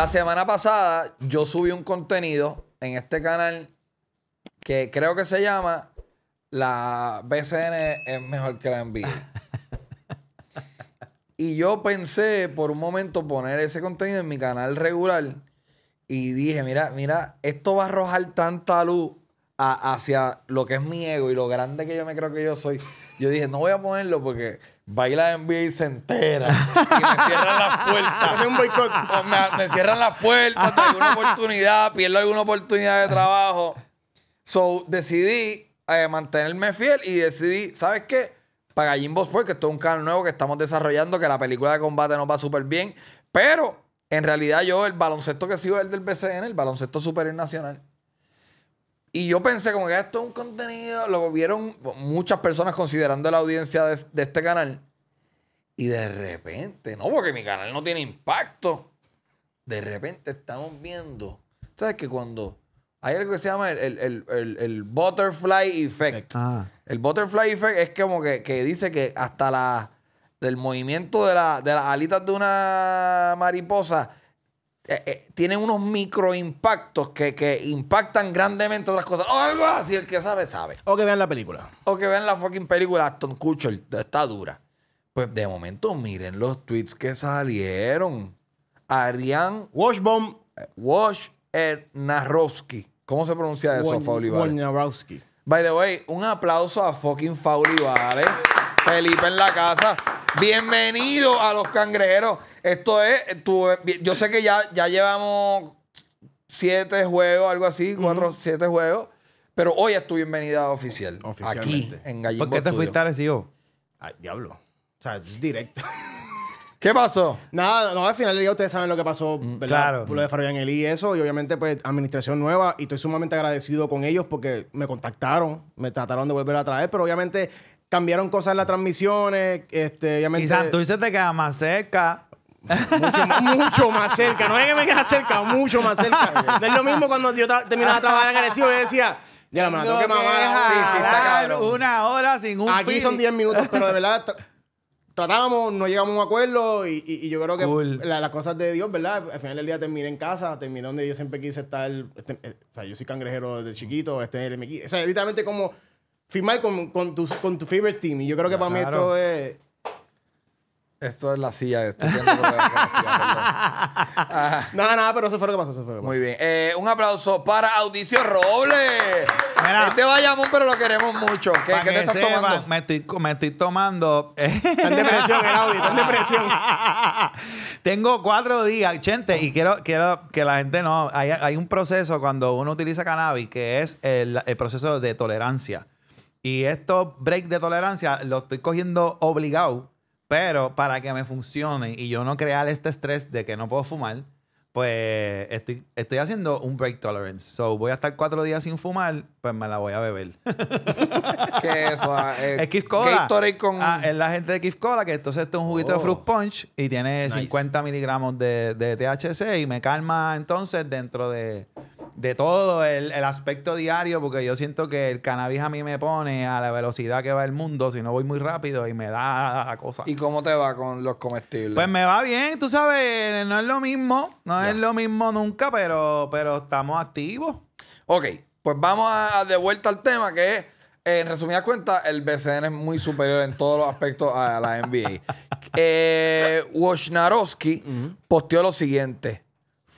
La semana pasada yo subí un contenido en este canal que creo que se llama La BCN es mejor que la envía. y yo pensé por un momento poner ese contenido en mi canal regular y dije, mira, mira, esto va a arrojar tanta luz hacia lo que es mi ego y lo grande que yo me creo que yo soy. Yo dije, no voy a ponerlo porque baila en NBA y se entera. Y me cierran las puertas. un boicot. Me, cierran las puertas, tengo una oportunidad, pierdo alguna oportunidad de trabajo. So, decidí eh, mantenerme fiel y decidí, ¿sabes qué? Para Jimbo Sports, que esto es un canal nuevo que estamos desarrollando, que la película de combate nos va súper bien. Pero, en realidad, yo, el baloncesto que sigo es el del BCN, el baloncesto superior nacional. Y yo pensé como que ah, esto es un contenido, lo vieron muchas personas considerando la audiencia de, este canal. Y de repente, no, porque mi canal no tiene impacto. De repente estamos viendo. ¿Sabes que cuando hay algo que se llama el, butterfly effect? Ah. El butterfly effect es como que, dice que hasta la, el movimiento de, la, de las alitas de una mariposa tiene eh, eh, tienen unos microimpactos que, que impactan grandemente otras cosas. O algo así, el que sabe, sabe. O que vean la película. O que vean la fucking película Aston Kutcher, está dura. Pues de momento miren los tweets que salieron. Arián eh, Washbomb. Wash Ernarowski. ¿Cómo se pronuncia eso, By the way, un aplauso a fucking Fauli Felipe en la casa. Bienvenido a los cangrejeros. Esto es, yo sé que ya, ya llevamos siete juegos, algo así, cuatro, siete juegos, pero hoy es tu bienvenida oficial. Aquí, en Gallimbo ¿Por qué te fuiste a Ay, diablo. O sea, es directo. ¿Qué pasó? Nada, no, al final del día ustedes saben lo que pasó, mm, ¿verdad? Claro. Lo de Fabián y eso. Y obviamente, pues, administración nueva. Y estoy sumamente agradecido con ellos porque me contactaron, me trataron de volver a traer. Pero obviamente, Cambiaron cosas en las transmisiones. Este, obviamente, Y Santurce te queda más cerca. mucho, más, cerca. No es que me queda cerca, mucho más cerca. es lo mismo cuando yo terminaba de trabajar en Arecibo y decía, ya la mano que Sí, sí, está cabrón. una hora sin un Aquí son 10 minutos, pero de verdad Tratábamos. no llegamos a un acuerdo y, yo creo que las cosas de Dios, ¿verdad? Al final del día terminé en casa, terminé donde yo siempre quise estar. Este, eh, o sea, yo soy cangrejero desde chiquito, este, el- o sea, literalmente como firmar con, con, tu, con tu favorite team. Y yo creo que para mí esto es. Esto es la silla. de Nada, pero eso fue lo que pasó. fue Muy bien. Eh, un aplauso para Audicio Robles. Mira. este Bayamón, pero lo queremos mucho. ¿Qué, te estás tomando? Me estoy, tomando. Eh. están depresión el eh, están Tengo cuatro días, gente, y quiero, quiero que la gente no. Hay, hay un proceso cuando uno utiliza cannabis que es el proceso de tolerancia. Y estos breaks de tolerancia los estoy cogiendo obligado, pero para que me funcione y yo no crear este estrés de que no puedo fumar, pues estoy, estoy haciendo un break tolerance. So voy a estar cuatro días sin fumar, pues me la voy a beber. ¿Qué es eso? es Kif Con... Ah, es la gente de Kif Cola, que entonces esto es un juguito de oh. fruit punch y tiene 50 miligramos de THC y me calma entonces dentro de de todo el, aspecto diario, porque yo siento que el cannabis a mí me pone a la velocidad que va el mundo, si no voy muy rápido y me da la cosa. ¿Y cómo te va con los comestibles? Pues me va bien, tú sabes, no es lo mismo, no es lo mismo nunca, pero, pero estamos activos. Ok, pues vamos a, de vuelta al tema que es, eh, en resumidas cuentas, el BCN es muy superior en todos los aspectos a la NBA. eh, Wojnarowski posteó lo siguiente.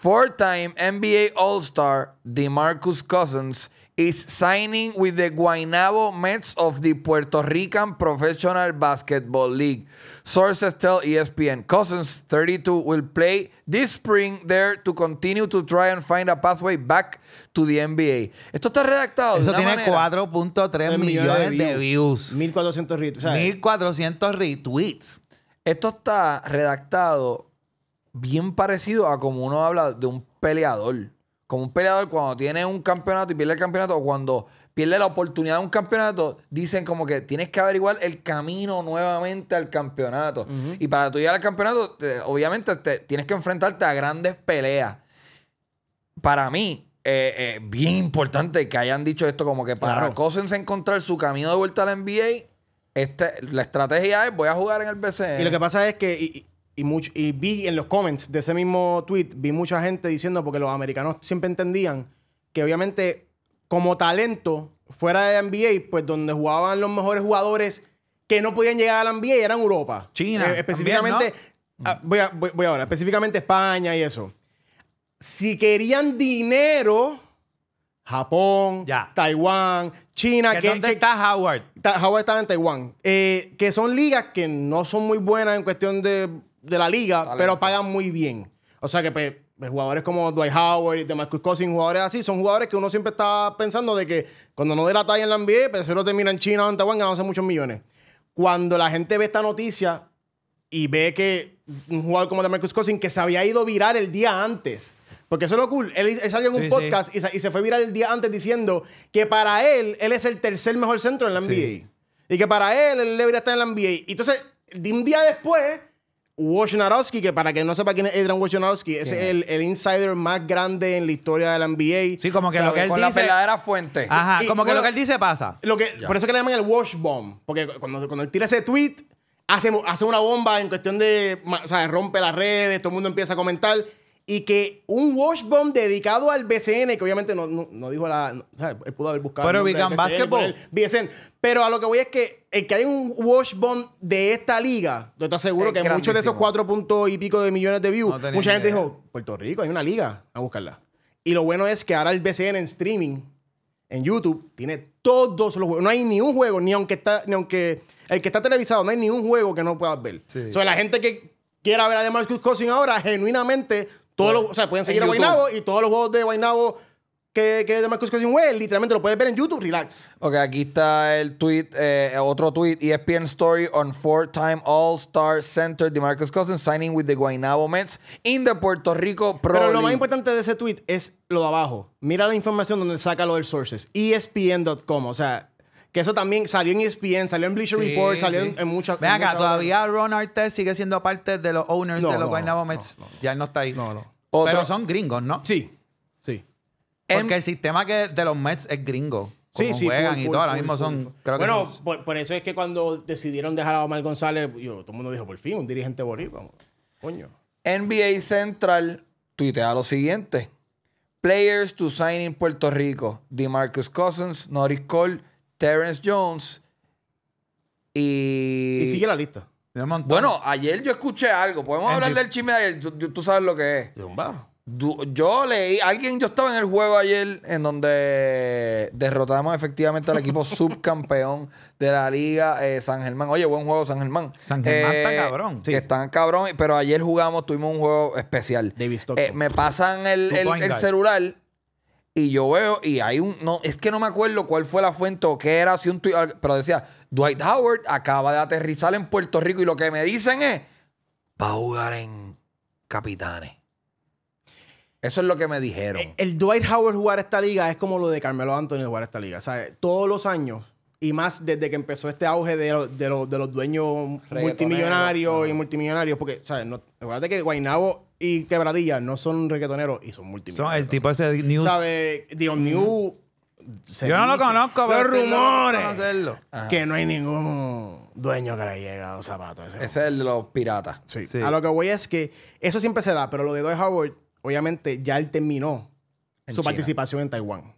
Four time NBA All Star DeMarcus Cousins is signing with the Guaynabo Mets of the Puerto Rican Professional Basketball League. Sources tell ESPN Cousins, 32, will play this spring there to continue to try and find a pathway back to the NBA. Esto está redactado. Eso de una tiene 4.3 millones, millones de views. 1400 retweets. 1400 retweets. Esto está redactado bien parecido a como uno habla de un peleador. Como un peleador cuando tiene un campeonato y pierde el campeonato o cuando pierde la oportunidad de un campeonato, dicen como que tienes que averiguar el camino nuevamente al campeonato. Y para tú llegar al campeonato, obviamente tienes que enfrentarte a grandes peleas. Para mí, eh, eh, bien importante que hayan dicho esto, como que para claro. encontrar su camino de vuelta a la NBA, este, la estrategia es voy a jugar en el BCN. Y lo que pasa es que, y, y vi en los comments de ese mismo tweet, vi mucha gente diciendo, porque los americanos siempre entendían que obviamente como talento fuera de la NBA, pues donde jugaban los mejores jugadores que no podían llegar a la NBA eran Europa. China. Eh, específicamente, ah, voy, a, voy, ahora, específicamente España y eso. Si querían dinero... Japón, Taiwán, China. Que, ¿Dónde está Howard? Howard estaba en Taiwán. Eh, que son ligas que no son muy buenas en cuestión de de la liga, pero pagan muy bien. O sea que pues, pues, jugadores como Dwight Howard y Demarcus Cousins, jugadores así, son jugadores que uno siempre está pensando de que cuando no dé la talla en la NBA, pero pues, se lo termina en China o en Taiwán ganándose muchos millones. Cuando la gente ve esta noticia y ve que un jugador como de Marcus Cousins que se había ido viral el día antes, porque eso es lo cool. Él, salió en un podcast Y, se, y, se, fue viral el día antes diciendo que para él, él es el tercer mejor centro en la NBA. Y que para él, él debería estar en la NBA. Y entonces, un día después, Wojnarowski, que para que no sepa quién es Adrian Wojnarowski, es el, insider más grande en la historia de la NBA. Sí, como que lo que él dice... la verdadera fuente. Ajá, como que lo que él dice pasa. Lo que, por eso que le llaman el Wash Bomb. Porque cuando, él tira ese tweet, hace, hace una bomba en cuestión de... O sea, rompe las redes, todo el mundo empieza a comentar y que un watch bomb dedicado al BCN, que obviamente no, no, dijo la. sea, Él pudo haber buscado. Pero BCN. Pero a lo que voy es que el que hay un watch de esta liga, yo te aseguro que muchos de esos cuatro puntos y pico de millones de views, mucha gente dijo: Puerto Rico, hay una liga, a buscarla. Y lo bueno es que ahora el BCN en streaming, en YouTube, tiene todos los juegos. No hay ni un juego, ni aunque está, aunque el que está televisado, no hay ni un juego que no puedas ver. O sea, la gente que quiera ver a Demarcus Cousins ahora, genuinamente o sea, pueden seguir a Guaynabo y todos los juegos de Guaynabo que, que de Marcus Cousin literalmente lo puedes ver en YouTube, relax. Ok, aquí está el tweet, eh, otro tweet, ESPN Story on four-time All-Star Center de DeMarcus Cousins signing with the Guaynabo Mets in the Puerto Rico Pro Pero lo más importante de ese tweet es lo de abajo. Mira la información donde saca lo del sources, ESPN.com, o sea... Que eso también salió en ESPN, salió en Bleacher Report, salió en, muchas muchas... Ve acá, todavía Ron Artest sigue siendo parte de los owners de los Guaynabo Mets. ya no está ahí. No, no. Pero son gringos, ¿no? Sí, sí. Porque em- el sistema que de los Mets es gringo. Sí, Como sí, juegan y todo. Ahora mismo son. bueno, por, eso es que cuando decidieron dejar a Omar González, yo, todo el mundo dijo, por fin, un dirigente boricua. Coño. NBA Central tuitea lo siguiente. Players to sign in Puerto Rico. DeMarcus Cousins, Norris Cole, Terrence Jones y... Y sigue la lista. Bueno, ayer yo escuché algo. Podemos hablar del chisme de ayer. Tú, sabes lo que es. yo leí, alguien, yo estaba en el juego ayer en donde derrotamos efectivamente al equipo subcampeón de la liga eh, San Germán. Oye, buen juego San Germán. San Germán está eh, cabrón. Están cabrón, pero ayer jugamos, tuvimos un juego especial. Eh, me pasan el, el celular y yo veo, y hay un. No, es que no me acuerdo cuál fue la fuente o qué era, si un pero decía: Dwight Howard acaba de aterrizar en Puerto Rico y lo que me dicen es: va a jugar en Capitanes. Eso es lo que me dijeron. El, Dwight Howard jugar esta liga es como lo de Carmelo Anthony jugar esta liga. O sea, todos los años y más desde que empezó este auge de, los dueños multimillonarios y multimillonarios. Porque, ¿sabes? acuérdate que Guainabo y Quebradilla no son reggaetoneros y son multimillonarios. Son el tipo ese de News. ¿Sabes? Dios, New... Yo no lo conozco, pero rumores que no hay ningún dueño que le llega a zapato Ese, es el de los piratas. Sí. A lo que voy es que eso siempre se da, pero lo de Dwight Howard, obviamente, ya él terminó su participación en Taiwán.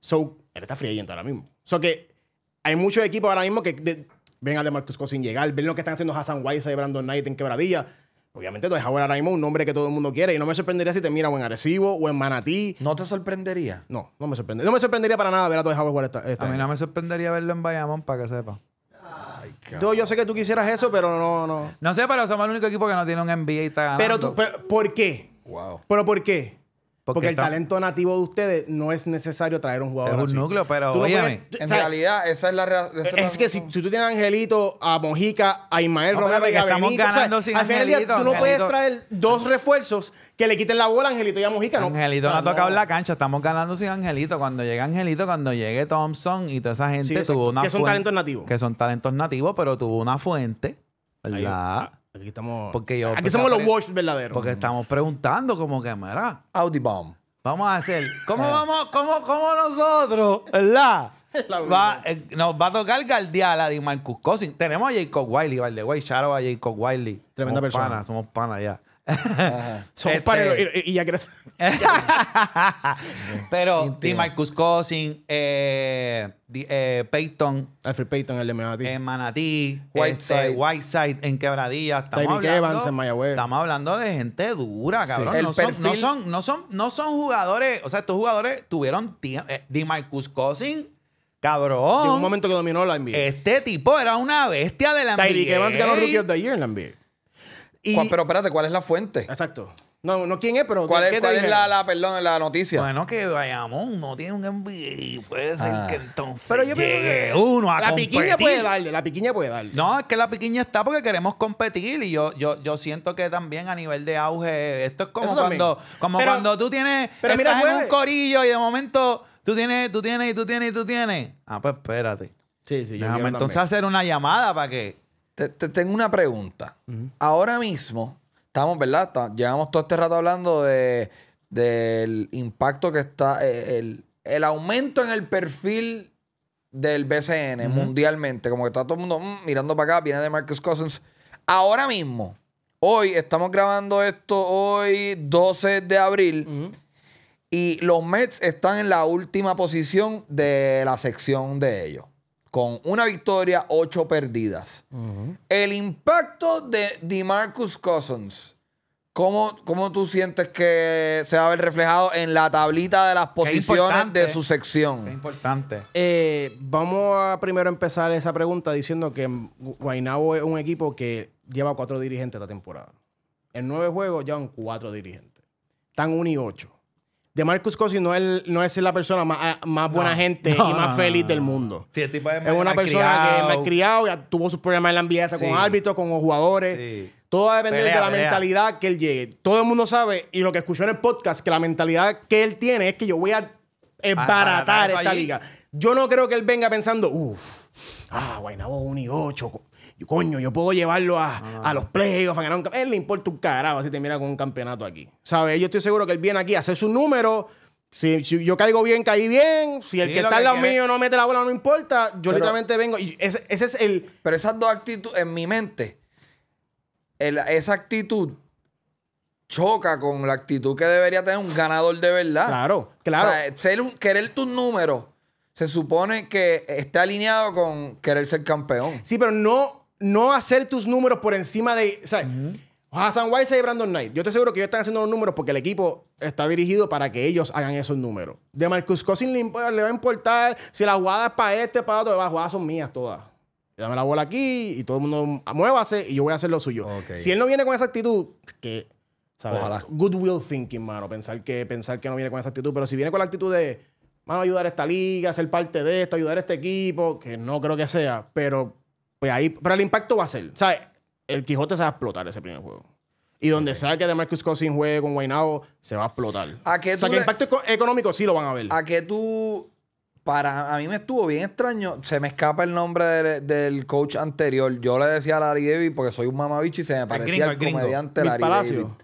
So, él está friendo ahora mismo. So que hay muchos equipos ahora mismo que ven a DeMarcus Cousins llegar, ven lo que están haciendo Hassan Wise y Brandon Knight en Quebradilla. Obviamente, Dwight Howard ahora mismo es un nombre que todo el mundo quiere. Y no me sorprendería si te mira o en Arecibo o en Manatí. ¿No te sorprendería? No, no me sorprendería. No me sorprendería para nada ver a Dwight Howard esta, esta A mí no me sorprendería verlo en Bayamón, para que sepa. Ay, yo, sé que tú quisieras eso, pero no, no. No sé, pero somos el único equipo que no tiene un NBA y está ganando. Pero tú, pero, ¿por qué? Wow. ¿Pero por qué? Porque, el talento nativo de ustedes no es necesario traer un jugador. Es un núcleo, pero en realidad, esa es la realidad. Es, que si, tú tienes a Angelito, a Mojica, a Ismael no, y a estamos ganando sin Angelito, tú no puedes traer dos refuerzos que le quiten la bola a Angelito y a Mojica. No, Angelito no, ha tocado en la cancha, estamos ganando sin Angelito. Cuando llegue Angelito, cuando llegue Thompson y toda esa gente tuvo una fuente Que son talentos nativos. Que son talentos nativos, pero tuvo una fuente, ¿verdad? Aquí estamos. aquí somos los Walsh verdaderos. Porque estamos preguntando como que, mira. Audi Bomb. Vamos a hacer. ¿Cómo eh. vamos? ¿Cómo, cómo nosotros? la eh, nos va a tocar el Gardial a Marcus Cousins. Tenemos a Jacob Wiley, by the way. Shout out a Jacob Wiley. Tremenda somos persona. somos panas ya. Son este, y, ya crees. Pero D. Marcus Cousin eh, eh Payton. Alfred Payton, el de Manatí. En Manatí. Whiteside. Este, en Quebradilla. Estamos hablando, Estamos hablando de gente dura, cabrón. No, son, no, son, jugadores. O sea, estos jugadores tuvieron eh, D. Marcus Cousin Cabrón. En un momento que dominó la NBA. Este tipo era una bestia de la NBA. Tyreek Evans ganó Rookie of the Year en la NBA. Pero espérate, ¿cuál es la fuente? Exacto. No, no quién es, pero ¿cuál, es, cuál es la, la, perdón, la noticia? Bueno, que vayamos no tiene un NBA. Puede ser ah. que entonces pero yo llegue que uno a La piquiña puede darle, la piquiña puede darle. No, es que la piquiña está porque queremos competir y yo, yo, yo siento que también a nivel de auge, esto es como cuando como cuando tú tienes pero estás mira, en un corillo y de momento tú tienes, tú tienes, y tú tienes, y tú tienes. Ah, pues espérate. Sí, sí, yo entonces hacer una llamada para que te, tengo una pregunta. Ahora mismo, estamos, ¿verdad? llevamos todo este rato hablando del impacto que está, eh, el, aumento en el perfil del BCN mundialmente. Como que está todo el mundo mm, mirando para acá, viene de Marcus Cousins. Ahora mismo, hoy, estamos grabando esto hoy, 12 de abril. Y los Mets están en la última posición de la sección de ellos con una victoria, ocho perdidas. El impacto de DeMarcus Cousins, ¿cómo, ¿cómo, tú sientes que se va a ver reflejado en la tablita de las posiciones de su sección? Es importante. Eh, vamos a primero empezar esa pregunta diciendo que Guaynabo es un equipo que lleva cuatro dirigentes esta temporada. En nueve juegos llevan cuatro dirigentes. Están un y ocho de Marcus Cosi no es, la persona ah, más, buena gente y más feliz del mundo. es, una persona que me ha criado, ya tuvo sus problemas en la NBA con árbitros, con jugadores. Todo va a depender de la mentalidad que él llegue. Todo el mundo sabe, y lo que escuchó en el podcast, que la mentalidad que él tiene es que yo voy a embaratar esta liga. Yo no creo que él venga pensando, uff, ah, Guaynabo 1 y 8 coño, yo puedo llevarlo a, ah. a los playoffs, a ganar un Él le importa un carajo si termina con un campeonato aquí. ¿Sabes? Yo estoy seguro que él viene aquí a hacer su número. Si, yo caigo bien, caí bien. Si el que está al lado mío no mete la bola, no importa. Yo literalmente vengo. Y ese, es el. Pero esas dos actitudes, en mi mente, el, esa actitud choca con la actitud que debería tener un ganador de verdad. Claro, claro. O sea, querer tus números se supone que está alineado con querer ser campeón. Sí, pero no no hacer tus números por encima de. O sea, Hassan Whiteside y Brandon Knight. Yo te aseguro que ellos están haciendo los números porque el equipo está dirigido para que ellos hagan esos números. De Marcus Cousins le, va a importar si la jugada es para este, para otro. Las jugadas son mías todas. Dame la bola aquí y todo el mundo muévase y yo voy a hacer lo suyo. Si él no viene con esa actitud, que. ¿sabes? Ojalá. Goodwill thinking, mano. Pensar que, pensar que no viene con esa actitud. Pero si viene con la actitud de. Vamos a ayudar a esta liga, ser parte de esto, ayudar a este equipo, que no creo que sea, pero pues ahí, pero el impacto va a ser. ¿sabes? El Quijote se va a explotar ese primer juego. Y donde sea que Demarcus Cousins juegue con Guaynabo, se va a explotar. ¿A que o sea, que el impacto económico sí lo van a ver. ¿A que tú para a mí me estuvo bien extraño. Se me escapa el nombre del coach anterior. Yo le decía a Larry David porque soy un mamabicho y se me parecía el, comediante Larry Palacio.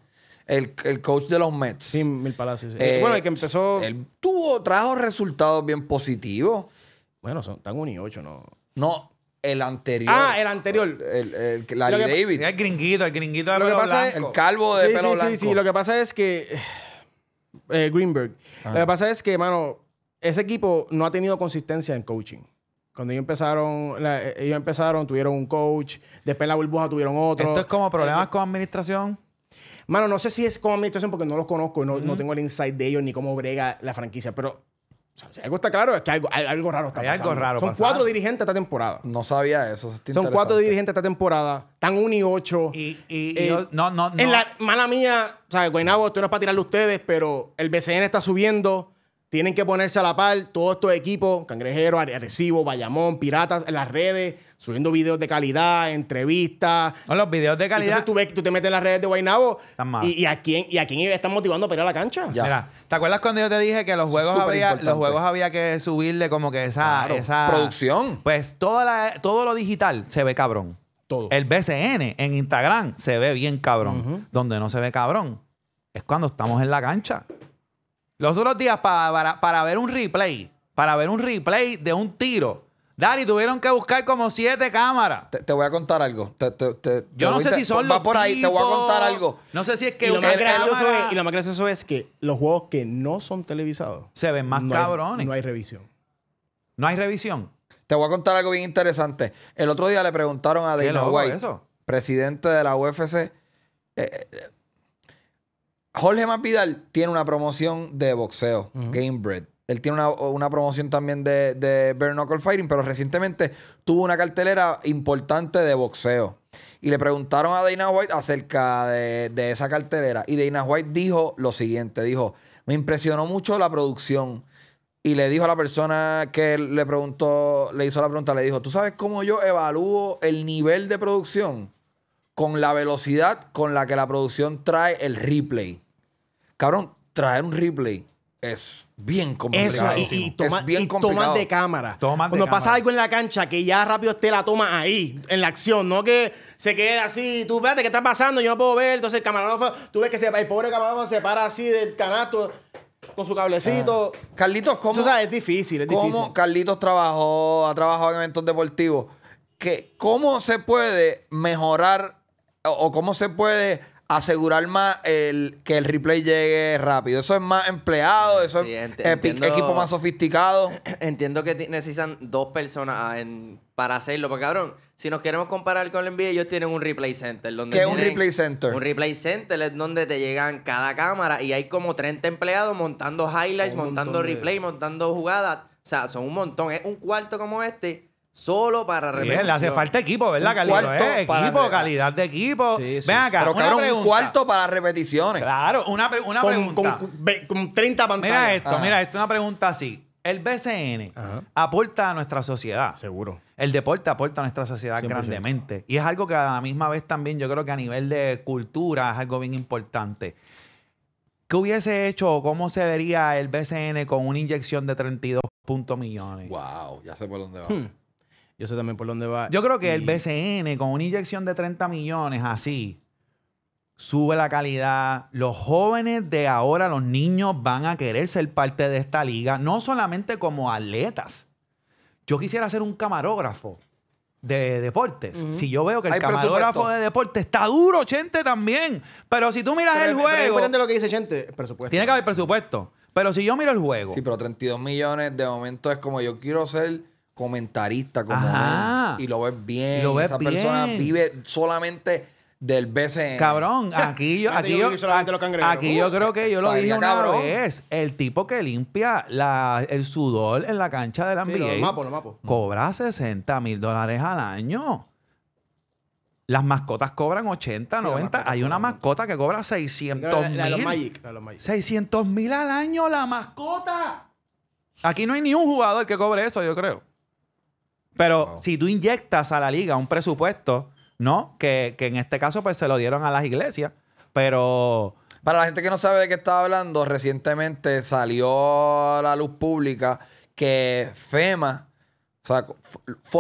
El, coach de los Mets. Sí, Mil palacios eh, bueno, el que empezó. tuvo, trajo resultados bien positivos. Bueno, son, están 1 y 8, ¿no? No, el anterior. Ah, el anterior. El, Larry David. El gringuito, el gringuito lo El calvo de pelo sí, Sí, sí, Lo que pasa es que... Eh, Greenberg. Ah. Lo que pasa es que, mano, ese equipo no ha tenido consistencia en coaching. Cuando ellos empezaron, eh, ellos empezaron, tuvieron un coach, después la burbuja tuvieron otro. ¿Esto es como eh, problemas con administración? Mano, no sé si es con administración porque no los conozco, no, no tengo el insight de ellos ni cómo brega la franquicia, pero o si algo está claro es que algo, algo raro está algo raro Son cuatro dirigentes esta temporada. No sabía eso. Son cuatro dirigentes esta temporada. Están un y ocho. Y, eh, no, no, en la mala mía, o sea, Guaynabo, esto no es para tirarle a ustedes, pero el BCN está subiendo. Tienen que ponerse a la par todos estos equipos, Cangrejero, Arecibo, Bayamón, Piratas, en las redes, subiendo videos de calidad, entrevistas. No, los videos de calidad. Entonces tú, ves, tú te metes en las redes de Guaynabo y, a quién, y a quién están motivando a pelear la cancha. Mira, ¿te acuerdas cuando yo te dije que los juegos, los juegos había que subirle como que esa... esa Producción. Pues toda todo lo digital se ve cabrón. Todo. El BCN en Instagram se ve bien cabrón. Donde no se ve cabrón es cuando estamos en la cancha los otros días para, para, ver un replay, para ver un replay de un tiro. Dani, tuvieron que buscar como siete cámaras. Te, voy a contar algo. Yo no sé si son los por ahí, te voy a contar algo. No sé si es que... Y lo, más gracioso es, y lo más gracioso es que los juegos que no son televisados... Se ven más cabrones. no hay revisión. No hay revisión. Te voy a contar algo bien interesante. El otro día le preguntaron a Dana White, presidente de la UFC... Eh, eh, Jorge Mapidal tiene una promoción de boxeo, Él tiene una, promoción también de, de Bare Knuckle Fighting, pero recientemente tuvo una cartelera importante de boxeo. Y le preguntaron a Dana White acerca de, de esa cartelera. Y Dana White dijo lo siguiente: dijo, me impresionó mucho la producción. Y le dijo a la persona que le preguntó, le hizo la pregunta, le dijo, ¿tú sabes cómo yo evalúo el nivel de producción? Con la velocidad con la que la producción trae el replay. Cabrón, traer un replay es bien complicado. Eso, y, y, es bien complicado. de cámara. Cuando pasa algo en la cancha, que ya rápido esté la toma ahí, en la acción, no que se quede así, tú espérate, ¿qué está pasando? Yo no puedo ver. Entonces el camarógrafo, tú ves que se, el pobre camarógrafo se para así del canasto con su cablecito. Ah. Carlitos, ¿cómo? O sabes, es difícil, es ¿cómo difícil. Carlitos trabajó, ha trabajado en eventos deportivos? ¿Cómo se puede mejorar o cómo se puede asegurar más el, que el replay llegue rápido. Eso es más empleado, eso es eh, equipo más sofisticado. Entiendo que necesitan dos personas ah, para hacerlo, porque cabrón, si nos queremos comparar con el NBA, ellos tienen un replay center. Donde ¿Qué es un replay center? Un replay center es donde te llegan cada cámara y hay como 30 empleados montando highlights, montando replay, montando jugadas. O sea, son un montón. Es un cuarto como este solo para Bien, le hace falta equipo, ¿verdad, eh, Equipo, calidad de equipo. Sí, sí. Pero claro, un cuarto para repeticiones. Claro, una, pregunta. con- 30 pantallas. mira esto, mira esto, una pregunta así. El BCN aporta a nuestra sociedad. Seguro. El deporte aporta a nuestra sociedad grandemente. Y es algo que a la misma vez también yo creo que a nivel de cultura es algo bien importante. ¿Qué hubiese hecho o cómo se vería el BCN con una inyección de 32 puntos millones? Wow, ya sé por dónde va. Hmm. Yo sé también por dónde va. Yo creo que el BCN, con una inyección de 30 millones así, sube la calidad. Los jóvenes de ahora, los niños, van a querer ser parte de esta liga, no solamente como atletas. Yo quisiera ser un camarógrafo de deportes. Si yo veo que el camarógrafo de deportes está duro, Chente, también. Pero si tú miras el juego. lo que dice Tiene que haber presupuesto. Pero si yo miro el juego. Sí, pero 32 millones de momento es como yo quiero ser comentarista como Y lo ves bien. Esa persona vive solamente del BCN. Cabrón, aquí yo, aquí yo, creo que yo lo dije una vez. El tipo que limpia la, el sudor en la cancha del NBA cobra 60 mil dólares al año. Las mascotas cobran 80, 90. Hay una mascota que cobra 600 mil. 600 mil al año la mascota. Aquí no hay ni un jugador que cobre eso, yo creo. Pero oh. si tú inyectas a la liga un presupuesto, ¿no? Que, que en este caso pues se lo dieron a las iglesias, pero... Para la gente que no sabe de qué estaba hablando, recientemente salió a la luz pública que FEMA, o sea,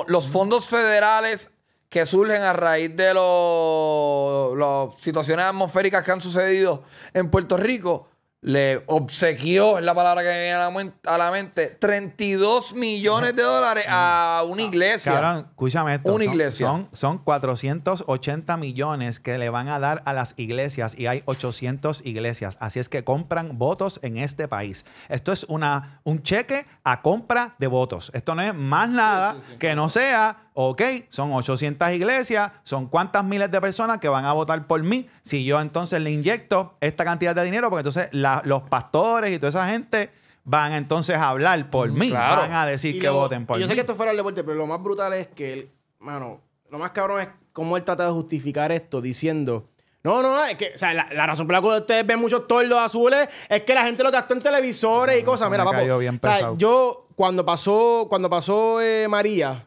los fondos federales que surgen a raíz de las situaciones atmosféricas que han sucedido en Puerto Rico, le obsequió, es la palabra que me viene a la, mente, 32 millones de dólares a mm. una iglesia. Cabrón, escúchame esto. Una son, iglesia. Son, 480 millones que le van a dar a las iglesias y hay 800 iglesias. Así es que compran votos en este país. Esto es una, un cheque a compra de votos. Esto no es más nada que no sea ok, son 800 iglesias, son cuántas miles de personas que van a votar por mí si yo entonces le inyecto esta cantidad de dinero, porque entonces la los pastores y toda esa gente van entonces a hablar por mí. Van a decir que voten por mí. Yo sé que esto fuera el deporte, pero lo más brutal es que, él, mano, lo más cabrón es cómo él trata de justificar esto diciendo. No, no, es que o sea, la, razón por la cual ustedes ven muchos tordos azules es que la gente lo gastó en televisores y cosas. Mira, papá. yo, cuando pasó, cuando pasó eh, María,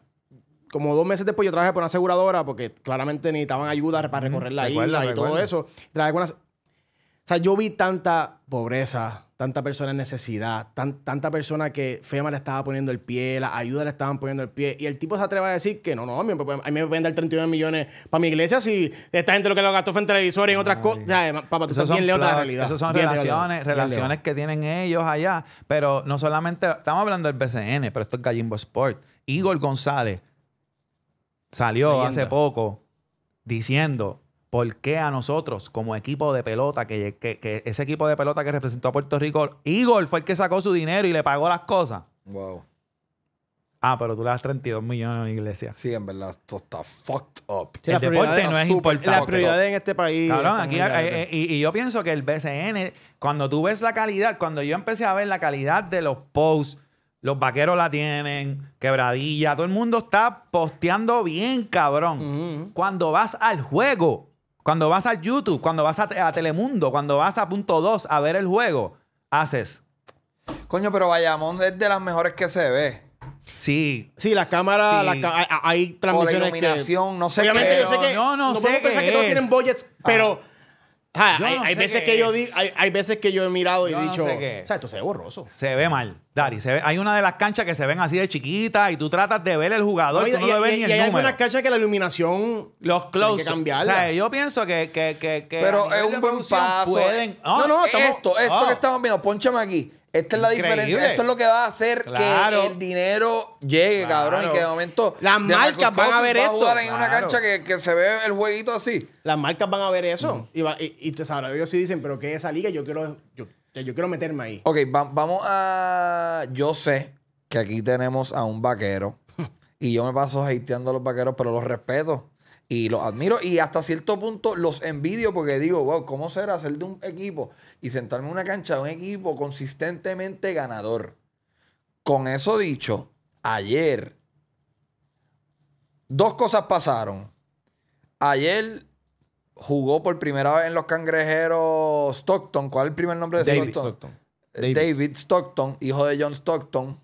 como dos meses después, yo trabajé por una aseguradora porque claramente necesitaban ayuda para recorrer la isla y todo eso. Trabajé con una, o sea, yo vi tanta pobreza, tanta persona en necesidad, tan, tanta persona que FEMA le estaba poniendo el pie, la ayuda le estaban poniendo el pie, y el tipo se atreve a decir que no, no, a mí, me pueden dar 31 millones para mi iglesia si esta gente lo que lo gastó fue en televisor y en otras cosas. Ya, eh, papá, tú estás bien de la realidad. Esas son relaciones, relaciones que tienen ellos allá, pero no solamente, estamos hablando del BCN, pero esto es Gallimbo Sport. Igor González salió hace poco diciendo ¿Por qué a nosotros, como equipo de pelota, que, ese equipo de pelota que representó a Puerto Rico, Igor fue el que sacó su dinero y le pagó las cosas? Wow. Ah, pero tú le das 32 millones a la iglesia. Sí, en verdad, esto está fucked up. el deporte no es importante. La prioridad en este país. Cabrón, aquí, eh, y, yo pienso que el BCN, cuando tú ves la calidad, cuando yo empecé a ver la calidad de los posts, los vaqueros la tienen, quebradilla, todo el mundo está posteando bien, cabrón. Cuando vas al juego, cuando vas a YouTube, cuando vas a, Telemundo, cuando vas a Punto 2 a ver el juego, haces. Coño, pero Bayamón es de las mejores que se ve. Sí. Sí, la cámara, hay, transmisión, Por la iluminación, no sé obviamente qué. yo sé que. No, no, no sé. pensar que, todos tienen budgets, pero. Ah, hay, veces que yo hay, veces que yo he mirado y he dicho, o sea, esto se ve borroso. Se ve mal, Dari. hay una de las canchas que se ven así de chiquita y tú tratas de ver el jugador, y, hay algunas canchas que la iluminación los close. o sea, yo pienso que, Pero es un buen paso. no, no, estamos, esto, que oh. estamos viendo, ponchame aquí. Esta es la diferencia. Esto es lo que va a hacer que el dinero llegue, cabrón. Y que de momento. Las marcas van a ver en una cancha que, se ve el jueguito así. Las marcas van a ver eso. Y, te sabrá, ellos sí dicen, pero ¿qué es esa liga? Yo quiero, yo, yo quiero meterme ahí. Ok, vamos a. Yo sé que aquí tenemos a un vaquero. y yo me paso hateando a los vaqueros, pero los respeto. Y los admiro y hasta cierto punto los envidio porque digo, wow, ¿cómo será ser de un equipo y sentarme en una cancha de un equipo consistentemente ganador? Con eso dicho, ayer dos cosas pasaron. Ayer jugó por primera vez en los cangrejeros Stockton. ¿Cuál es el primer nombre de David Stockton? David Stockton, hijo de John Stockton.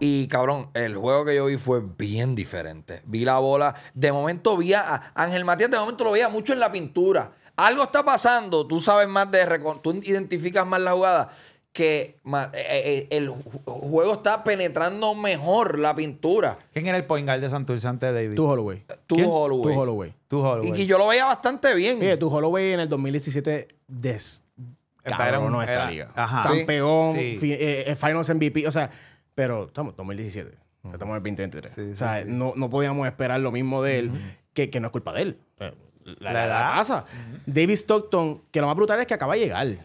Y cabrón, el juego que yo vi fue bien diferente. Vi la bola. De momento vi a Ángel Matías, de momento lo veía mucho en la pintura. Algo está pasando. Tú sabes más de. Tú identificas más la jugada. Que eh, eh, eh, el juego está penetrando mejor la pintura. ¿Quién era el point de Santurce antes de David? Tu Holloway. Tu Holloway. Tu Holloway. Y, yo lo veía bastante bien. tu Holloway en el 2017 des. Cabrón, no liga. Campeón, Finals MVP. O sea, pero estamos en 2017, estamos en el 2023. o sea, no, no, podíamos esperar lo mismo de él, que, que, no es culpa de él. La, la, David Stockton, que lo más brutal es que acaba de llegar. Él,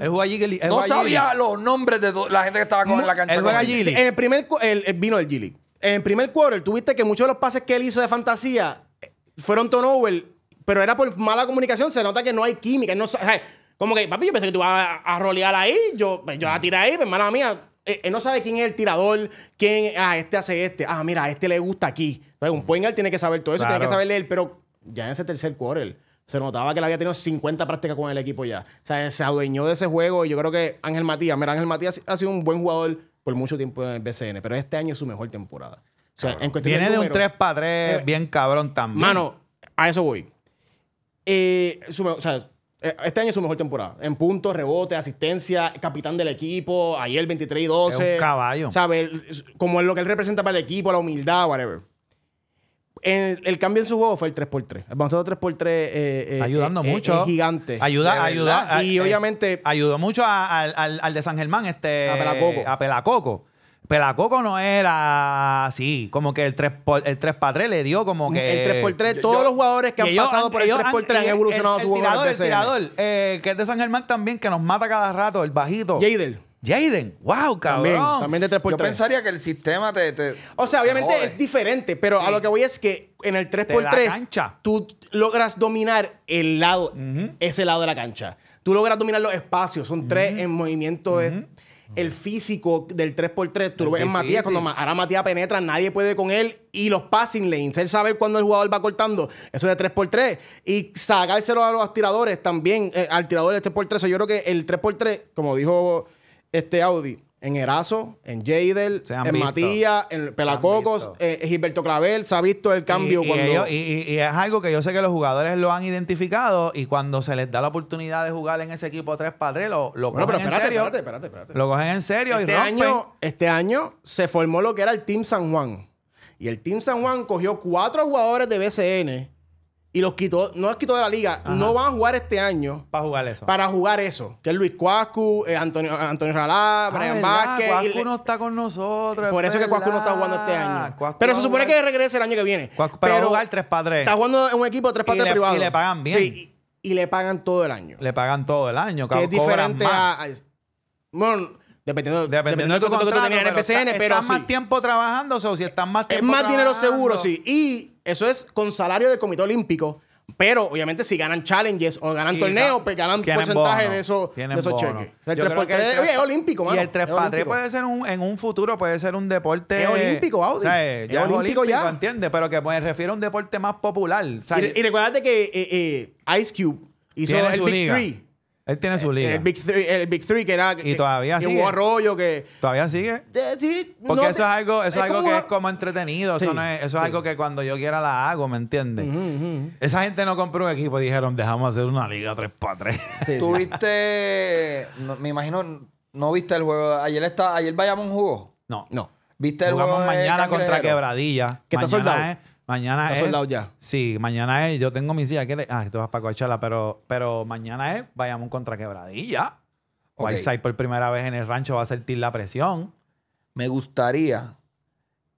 él juega allí, no sabía los nombres de la gente que estaba con la cancha. Él juega allí. En el primer, el, vino del Gilly. En el primer quarter, tuviste que muchos de los pases que él hizo de fantasía eh, fueron turnover, pero era por mala comunicación. Se nota que no hay química. No, como que, papi, yo pensé que tú ibas a, rolear ahí, yo, pues, yo a tirar ahí, hermana pues, mía, eh, él no sabe quién es el tirador, quién, ah, este hace este, ah, mira, a este le gusta aquí. un point tiene que saber todo eso, tiene que saber él, pero ya en ese tercer quarter se notaba que él había tenido 50 prácticas con el equipo ya. O sea, se adueñó de ese juego y yo creo que Ángel Matías, mira, Ángel Matías ha sido un buen jugador por mucho tiempo en el BCN, pero este año es su mejor temporada. O sea, en cuestión Viene de, un 3 padres eh, bien cabrón también. Mano, a eso voy. Eh, o sea, eh, este año es su mejor temporada. En puntos, rebote, asistencia, capitán del equipo, ayer 23 y 12. Es un caballo. ¿Sabes? Como es lo que él representa para el equipo, la humildad, whatever. El, cambio en su juego fue el 3x3. avanzado 3x3 ayudando eh, eh, mucho. gigante. Ayuda, ayuda. Y obviamente. Ayudó mucho al, al, de San Germán, este. A Pelacoco. A Pelacoco. Coco no era así. Como que el 3 x 3 le dio como que. El 3x3, todos los jugadores que han pasado por el 3x3 han, evolucionado su juego. Tirador, el tirador, eh, que es de San Germán también, que nos mata cada rato, el bajito. Jaden. Jaden, wow, cabrón. También, de 3x3. Yo pensaría que el sistema te. o sea, obviamente es diferente, pero a lo que voy es que en el 3x3 tú logras dominar el lado, ese lado de la cancha. Tú logras dominar los espacios. Son tres en movimiento. de, el físico del 3x3. Tú lo ves en Matías, cuando ahora Matías penetra, nadie puede con él. Y los passing lanes, él sabe cuándo el jugador va cortando. Eso de 3x3. Y sacárselo a los tiradores también, eh, al tirador del 3x3. yo creo que el 3x3, como dijo este Audi, en Erazo, en Jadel, en Matías, en Pelacocos, en eh, Gilberto Clavel, se ha visto el cambio. Y, y, es algo que yo sé que los jugadores lo han identificado y cuando se les da la oportunidad de jugar en ese equipo tres padres, lo, lo cogen en serio. Espérate, espérate, espérate. Lo cogen en serio y este rompen. este año se formó lo que era el Team San Juan. Y el Team San Juan cogió cuatro jugadores de BCN y los quitó, no los quitó de la liga, no van a jugar este año. Para jugar eso. Para jugar eso. Que es Luis Cuascu, eh, Antonio, eh, Antonio Ralá, ah, Brian Vázquez. Cuascu no está con nosotros. Por eso que Cuascu no está jugando este año. pero se supone que regrese el año que viene. Cuascu, pero, jugar 3 padres 3. Está jugando en un equipo 3 tres 3 privado. Y le pagan bien. Sí, y, le pagan todo el año. Le pagan todo el año, cabrón. Que es diferente a, Bueno, Dependiendo, dependiendo, de tu, de contrato, que tú tenías en el PCN, pero. ¿Estás más tiempo trabajando o si estás más tiempo? Es más dinero seguro, sí. Y eso es con salario del Comité Olímpico. Pero obviamente si ganan challenges o ganan torneos, pues ganan porcentaje de, esos, de esos cheques. El 3 es olímpico, Y el 3 x 3 puede ser un, en un futuro, puede ser un deporte. Es olímpico, Audi. es, ya olímpico, ya. ¿Entiendes? Pero que me pues, refiero a un deporte más popular. y, recuerda recuérdate que eh, eh, Ice Cube hizo el Big Three. Él tiene su eh, liga. El Big Three, el Big que era. Y todavía que sigue. hubo arroyo que. Todavía sigue. Eh, sí, Porque eso es algo, eso es algo que es como entretenido. eso, es, algo que cuando yo quiera la hago, ¿me entiendes? Esa gente no compró un equipo y dijeron, dejamos hacer una liga 3x3. Tuviste. me imagino, no viste el juego. Ayer está, ayer vayamos un juego. No. No. ¿Viste el Jugamos Mañana contra Quebradilla. Que está soldado. Mañana es. soldado ya? Sí, mañana es. Yo tengo mi silla que Ah, esto vas para Coachella. pero, pero mañana es. Vayamos contra quebradilla. Okay. Whiteside por primera vez en el rancho va a sentir la presión. Me gustaría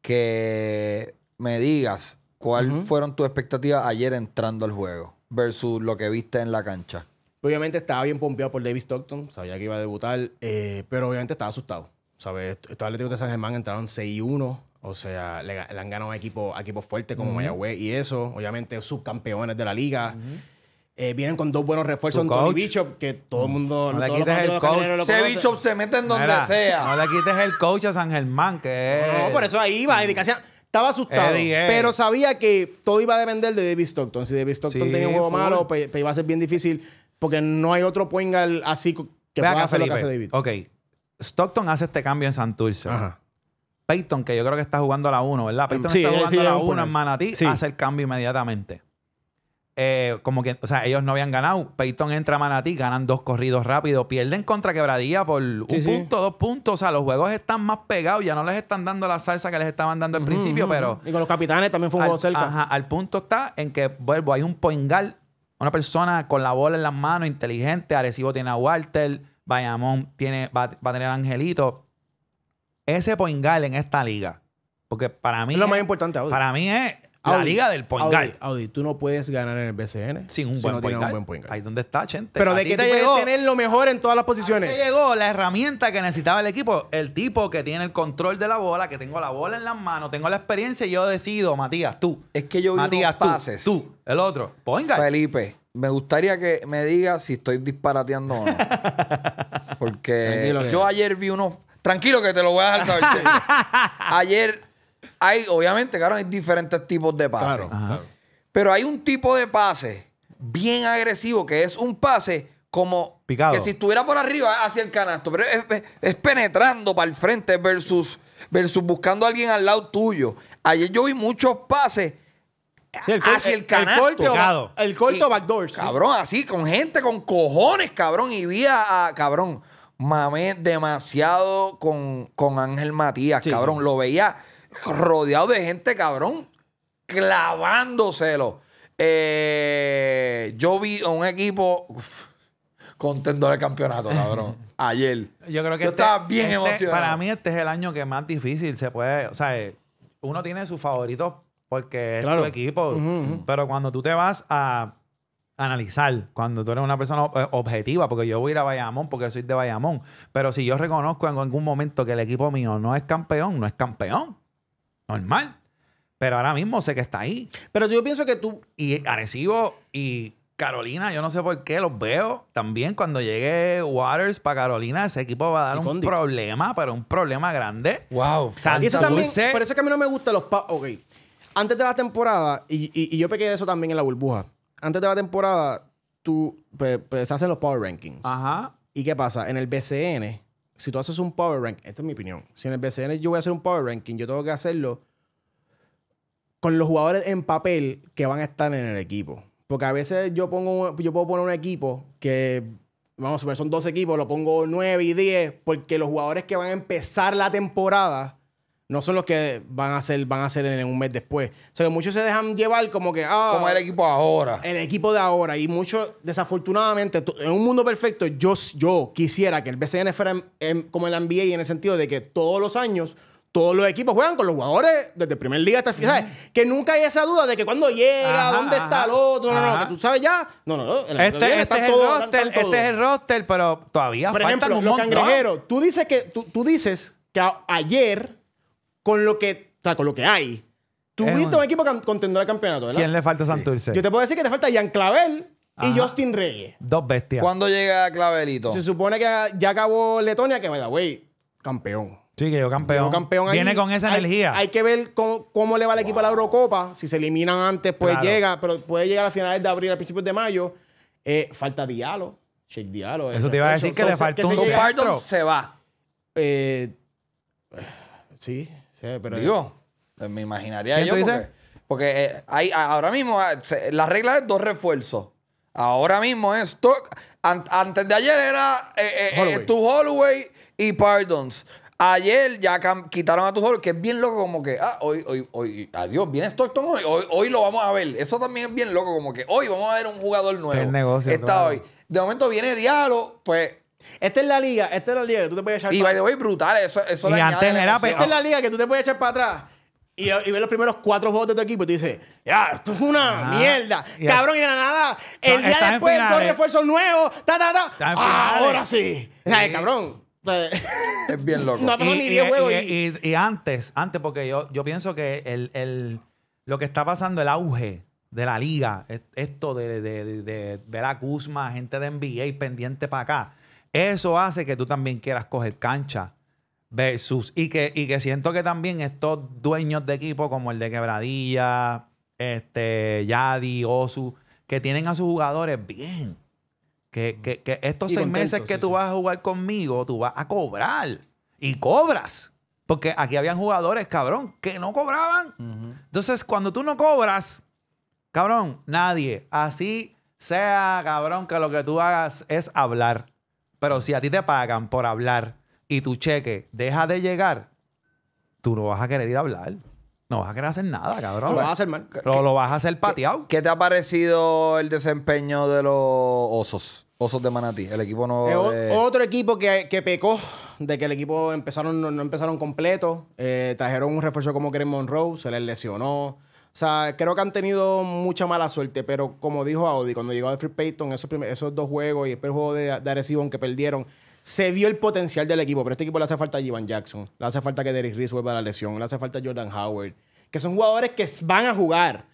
que me digas cuáles fueron tus expectativas ayer entrando al juego versus lo que viste en la cancha. Obviamente estaba bien pompeado por Davis Stockton, sabía que iba a debutar, eh, pero obviamente estaba asustado. ¿Sabes? Estaba el de San Germán, entraron 6-1 o sea, le, han ganado a equipos fuertes como uh Mayagüez y eso. Obviamente, subcampeones de la liga. Eh, vienen con dos buenos refuerzos en Tony Bishop, que todo el mundo. No le quites el coach. Ese Bishop se mete en donde sea. No le quites el coach a San Germán, que es... No, por eso ahí iba. Estaba asustado, pero sabía que todo iba a depender de David Stockton. Si David Stockton tenía un juego malo, pues, pues, iba a ser bien difícil, porque no hay otro poingal así que pueda hacer lo que hace David. Ok. Stockton hace este cambio en Santurce. Ajá. Peyton, que yo creo que está jugando a la 1, ¿verdad? Peyton está jugando a la 1 en Manatí, hace el cambio inmediatamente. Eh, como que, o sea, ellos no habían ganado. Peyton entra a Manatí, ganan dos corridos rápidos, pierden contra Quebradía por un punto, dos puntos. O sea, los juegos están más pegados, ya no les están dando la salsa que les estaban dando al principio, pero. Y con los capitanes también fue un juego cerca. Ajá, al punto está en que, vuelvo, hay un poingal, una persona con la bola en las manos, inteligente. Arecibo tiene a Walter, Bayamón tiene, va, va a tener a Angelito ese point en esta liga. Porque para mí. Es lo más importante, Audi. Para mí es la liga del point guard. Audi, tú no puedes ganar en el BCN sin un, si buen, no point Ahí donde está, gente. Pero de que te llegó, tener lo mejor en todas las posiciones. te llegó la herramienta que necesitaba el equipo. El tipo que tiene el control de la bola, que tengo la bola en las manos, tengo la experiencia y yo decido, Matías, tú. Es que yo vi Matías, pases. Tú, el otro. Point Felipe. Me gustaría que me digas si estoy disparateando o no. Porque yo ayer vi unos Tranquilo que te lo voy a dejar saber. Ayer hay, obviamente, claro, hay diferentes tipos de pases. Pero hay un tipo de pase bien agresivo que es un pase como Picado. que si estuviera por arriba hacia el canasto, pero es, penetrando para el frente versus, versus buscando a alguien al lado tuyo. Ayer yo vi muchos pases hacia el, canasto. El corto, el corto backdoor. Cabrón, así, con gente con cojones, cabrón. Y vi a, a cabrón, mamé demasiado con, con Ángel Matías, cabrón. Lo veía rodeado de gente, cabrón, clavándoselo. Eh, yo vi a un equipo contendor contento del campeonato, cabrón. ayer. Yo creo que. estaba este, bien este, emocionado. Para mí, este es el año que más difícil se puede. O sea, eh, uno tiene sus favoritos porque es tu equipo. Pero cuando tú te vas a analizar cuando tú eres una persona eh, objetiva, porque yo voy a ir a Bayamón porque soy de Bayamón, pero si yo reconozco en algún momento que el equipo mío no es campeón, no es campeón. Normal. Pero ahora mismo sé que está ahí. Pero yo pienso que tú... Y Arecibo y Carolina, yo no sé por qué, los veo también cuando llegue Waters para Carolina, ese equipo va a dar un problema, pero un problema grande. Wow. y eso también, Por eso es que a mí no me gustan los... Pa ok. Antes de la temporada, y, yo pequé eso también en la burbuja, antes de la temporada, tú pues, los power rankings. Ajá. ¿Y qué pasa? En el BCN, si tú haces un power ranking, esta es mi opinión, si en el BCN yo voy a hacer un power ranking, yo tengo que hacerlo con los jugadores en papel que van a estar en el equipo. Porque a veces yo, pongo, yo puedo poner un equipo que, vamos a ver, son dos equipos, lo pongo nueve y 10, porque los jugadores que van a empezar la temporada no son los que van a ser van a en un mes después. O sea, que muchos se dejan llevar como que. Ah, como el equipo ahora. El equipo de ahora. Y muchos, desafortunadamente, en un mundo perfecto, yo, yo quisiera que el BCN fuera como el NBA en el sentido de que todos los años. Todos los equipos juegan con los jugadores desde primer liga hasta el final. Que nunca hay esa duda de que cuando llega, dónde está el otro. No, no, no, tú sabes ya. Este, este es, el roster, este es el roster, pero todavía Por ejemplo, los cangrejeros. Tú dices que, ayer con lo que, o sea, con lo que hay. Tuviste un equipo que contendrá el campeonato, ¿verdad? ¿Quién le falta a Santurce? Yo te puedo decir que te falta Jan Clavel y Justin Reyes. Dos bestias. ¿Cuándo llega Clavelito? Se supone que ya acabó Letonia, que da güey, campeón. Sí, que yo campeón. Viene con esa energía. Hay que ver cómo, le va el equipo a la Eurocopa. Si se eliminan antes, pues llega, pero puede llegar a finales de abril, a principios de mayo. Eh, falta diálogo. Shake Dialo Eso te iba a eh, decir que, le falta un se va. Eh, sí pero Digo, pues, me imaginaría yo. Porque, eh, ahora mismo, ah, la regla es dos refuerzos. Ahora mismo es. antes de ayer era eh, eh, tu Holloway y Pardons. Ayer ya quitaron a tu Holloway, que es bien loco, como que, ah, hoy, hoy, hoy, adiós, viene Stockton hoy, hoy, lo vamos a ver. Eso también es bien loco, como que hoy vamos a ver un jugador nuevo. el negocio, Está hoy. De momento viene Diallo, pues esta es la liga, esta es la liga que tú te puedes echar y para atrás. Y by the way, brutal, eso, eso y antes era pues, Esta es la liga que tú te puedes echar para atrás. Y, y los primeros cuatro juegos de tu equipo y tú dices, ya, esto es una mierda. Cabrón, y de nada, el día después dos refuerzos nuevos, ta, ta, ta. ahora sí. O sea, cabrón. es bien loco. No y, ni 10 juegos. Y, antes, antes, porque yo, yo pienso que el, el, lo que está pasando, el auge de la liga, esto de, de, de, de ver a Kuzma, gente de NBA pendiente para acá eso hace que tú también quieras coger cancha versus. Y que, y que siento que también estos dueños de equipo como el de Quebradilla, este, Yadi, Osu, que tienen a sus jugadores bien. Que, estos seis meses que tú vas a jugar conmigo, tú vas a cobrar. Y cobras. Porque aquí habían jugadores, cabrón, que no cobraban. Entonces, cuando tú no cobras, cabrón, nadie, así sea, cabrón, que lo que tú hagas es hablar. Pero si a ti te pagan por hablar y tu cheque deja de llegar, tú no vas a querer ir a hablar. No vas a querer hacer nada, cabrón. Lo vas a hacer mal. Lo, vas a hacer pateado. ¿Qué te ha parecido el desempeño de los osos? Osos de Manatí, el equipo no. Otro equipo que, pecó de que el equipo empezaron, no, empezaron completo. Eh, trajeron un refuerzo como karen Monroe, se les lesionó. O sea, creo que han tenido mucha mala suerte, pero como dijo Audi, cuando llegó Alfred Payton, esos, esos dos juegos y el el juego de, de que perdieron, se vio el potencial del equipo, pero a este equipo le hace falta a Ivan Jackson, le hace falta que Derrick Reese vuelva a la lesión, le hace falta a Jordan Howard, que son jugadores que van a jugar.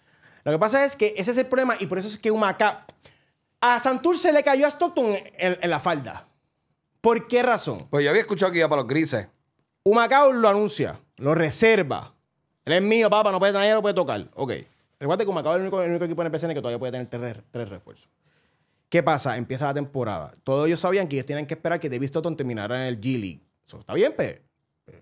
Lo que pasa es que ese es el problema y por eso es que Humacap... A Santur se le cayó a Stockton en, la falda. ¿Por qué razón? Pues yo había escuchado que iba para los grises. Humacao lo anuncia, lo reserva él es mío, papá, no puede, nadie lo puede tocar. Ok. Recuerda que como acaba el único, el único equipo en el PCN que todavía puede tener tres, refuerzos. ¿Qué pasa? Empieza la temporada. Todos ellos sabían que ellos tenían que esperar que David Stockton terminara en el G-League. Eso está bien, pe.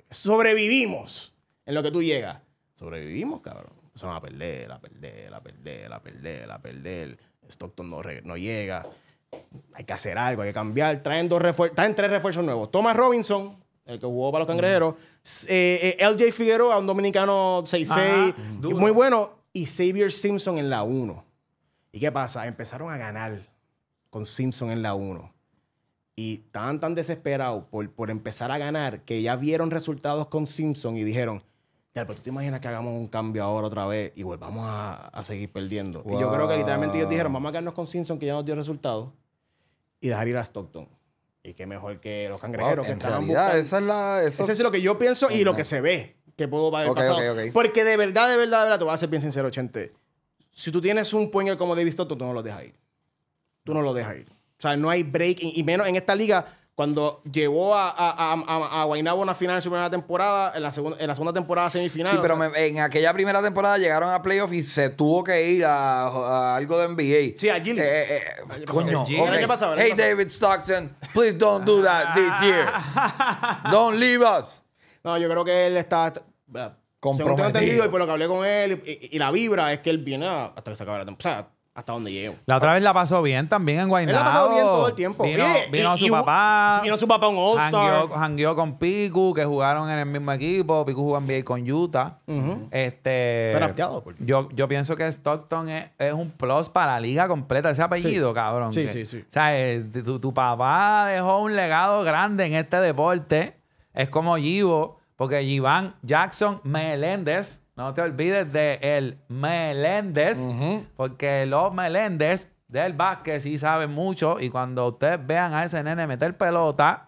Sobrevivimos en lo que tú llegas. Sobrevivimos, cabrón. Empezaron a perder, a perder, a perder, a perder, a perder. Stockton no, no llega. Hay que hacer algo, hay que cambiar. Traen, dos refuerzos, traen tres refuerzos nuevos. Thomas Robinson, el que jugó para los cangrejeros. Eh, eh, LJ Figueroa, un dominicano 6'6, 6 muy bueno. Y Xavier Simpson en la 1. ¿Y qué pasa? Empezaron a ganar con Simpson en la 1. Y estaban tan desesperados por, por empezar a ganar que ya vieron resultados con Simpson y dijeron, ya, pero tú te imaginas que hagamos un cambio ahora otra vez y volvamos a, a seguir perdiendo. Y yo creo que literalmente ellos dijeron, vamos a quedarnos con Simpson que ya nos dio resultados y dejar ir a Stockton. Y qué mejor que los cangrejeros que están Esa es la, es lo que yo pienso y lo que se ve que pudo haber Porque de verdad, de verdad, de verdad, te voy a ser bien sincero, gente. Si tú tienes un puño como David Toto, tú no lo dejas ir. Tú no lo dejas ir. O sea, no hay break, y menos en esta liga cuando llevó a, a, a, a una final en su primera temporada, en la, segunda, en la segunda temporada semifinal. Sí, pero en aquella primera temporada llegaron a playoff y se tuvo que ir a, algo de NBA. Sí, a Gilly. Eh, eh, eh, coño. ¿Qué pasaba? hey, David Stockton, please don't do that this year. Don't leave us. No, yo creo que él está... Comprometido. Según tengo entendido y por lo que hablé con él y, la vibra es que él viene hasta que se acabe la temporada. O sea, hasta donde llego. La otra vez la pasó bien también en Guaynabo. la ha bien todo el tiempo. Vino, su papá. Vino su papá un All-Star. Hangueó con Piku, que jugaron en el mismo equipo. Piku jugó bien con Utah. este, Fue yo, yo pienso que Stockton es, un plus para la liga completa. Ese apellido, cabrón. Sí, sí, sí. O sea, eh, tu, papá dejó un legado grande en este deporte. Es como Givo, porque Iván Jackson Meléndez no te olvides de el Meléndez, porque los Meléndez del básquet sí saben mucho y cuando ustedes vean a ese nene meter pelota...